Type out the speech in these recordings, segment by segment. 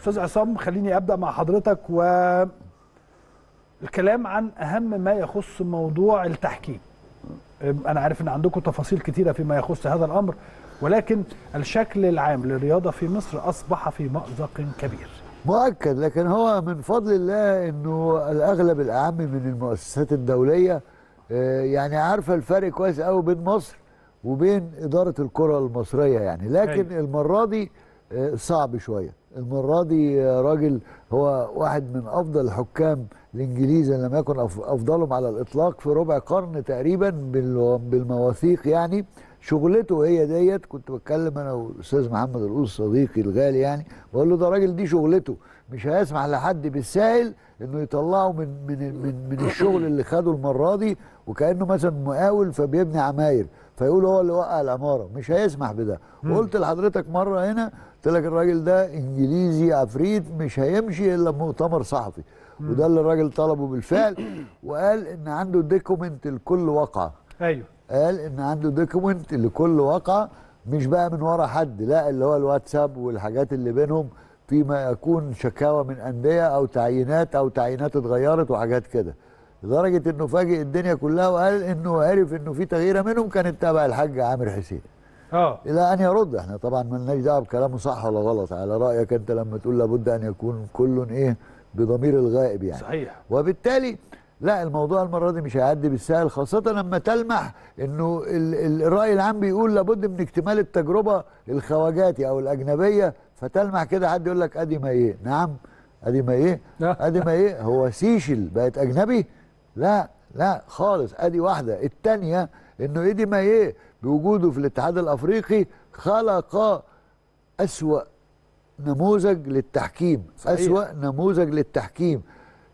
استاذ عصام خليني ابدا مع حضرتك و الكلام عن اهم ما يخص موضوع التحكيم انا عارف ان عندكم تفاصيل كثيره فيما يخص هذا الامر ولكن الشكل العام للرياضه في مصر اصبح في مازق كبير مؤكد لكن هو من فضل الله انه الاغلب الاعم من المؤسسات الدوليه أه، يعني عارفه الفرق كويس قوي بين مصر وبين اداره الكره المصريه يعني لكن المره دي صعب شويه المره دي راجل هو واحد من افضل الحكام الانجليز ان لم يكن افضلهم على الاطلاق في ربع قرن تقريبا بالمواثيق يعني شغلته هي ديت كنت بتكلم انا والاستاذ محمد القوس صديقي الغالي يعني بقول له ده راجل دي شغلته مش هيسمح لحد بالسائل انه يطلعه من من من, من الشغل اللي خده المره دي وكانه مثلا مقاول فبيبني عماير فيقول هو اللي وقع العماره مش هيسمح بده وقلت لحضرتك مره هنا قلت لك الراجل ده انجليزي عفريت مش هيمشي الا بمؤتمر صحفي وده اللي الراجل طلبه بالفعل وقال ان عنده ديكومنت لكل واقعه ايوه قال ان عنده دوكيومنت لكل واقع مش بقى من ورا حد لا اللي هو الواتساب والحاجات اللي بينهم فيما يكون شكاوى من انديه او تعيينات او تعيينات اتغيرت وحاجات كده لدرجه انه فاجئ الدنيا كلها وقال انه عرف انه في تغييره منهم كانت تابع الحاج عامر حسين اه الى ان يرد احنا طبعا مالناش دعوه بكلامه صح ولا غلط على رايك انت لما تقول لابد ان يكون كل ايه بضمير الغائب يعني صحيح وبالتالي لا الموضوع المرة دي مش هيعدي بالسهل خاصة لما تلمح انه الرأي العام بيقول لابد من اكتمال التجربة الخواجاتي او الاجنبية فتلمح كده حد يقول لك ادي ما ايه نعم ادي ما ايه ادي ما ايه هو سيشل بقت اجنبي لا لا خالص ادي واحدة التانية انه ايدي ما ايه بوجوده في الاتحاد الافريقي خلق اسوأ نموذج للتحكيم صحيح. اسوأ نموذج للتحكيم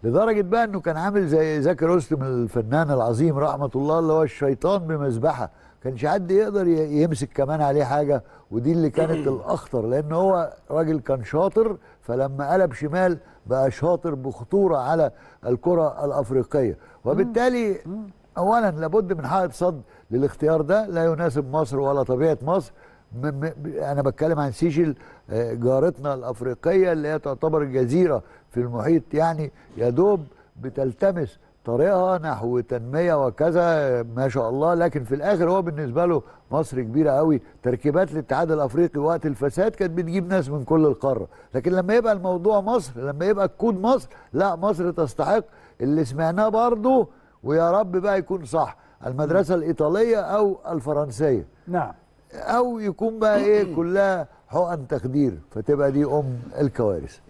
لدرجه بقى انه كان عامل زي زكي رستم الفنان العظيم رحمه الله اللي هو الشيطان بمذبحه كانش حد يقدر يمسك كمان عليه حاجه ودي اللي كانت الاخطر لان هو راجل كان شاطر فلما قلب شمال بقى شاطر بخطوره على الكره الافريقيه وبالتالي اولا لابد من حائط صد للاختيار ده لا يناسب مصر ولا طبيعه مصر انا بتكلم عن سيشل آه، جارتنا الافريقيه اللي هي تعتبر جزيره في المحيط يعني يا دوب بتلتمس طريقها نحو تنميه وكذا ما شاء الله لكن في الاخر هو بالنسبه له مصر كبيره قوي تركيبات الاتحاد الافريقي وقت الفساد كانت بتجيب ناس من كل القاره لكن لما يبقى الموضوع مصر لما يبقى الكود مصر لا مصر تستحق اللي سمعناه برضه ويا رب بقى يكون صح المدرسه الايطاليه او الفرنسيه نعم او يكون بقى ايه كلها حقن تخدير فتبقى دي ام الكوارث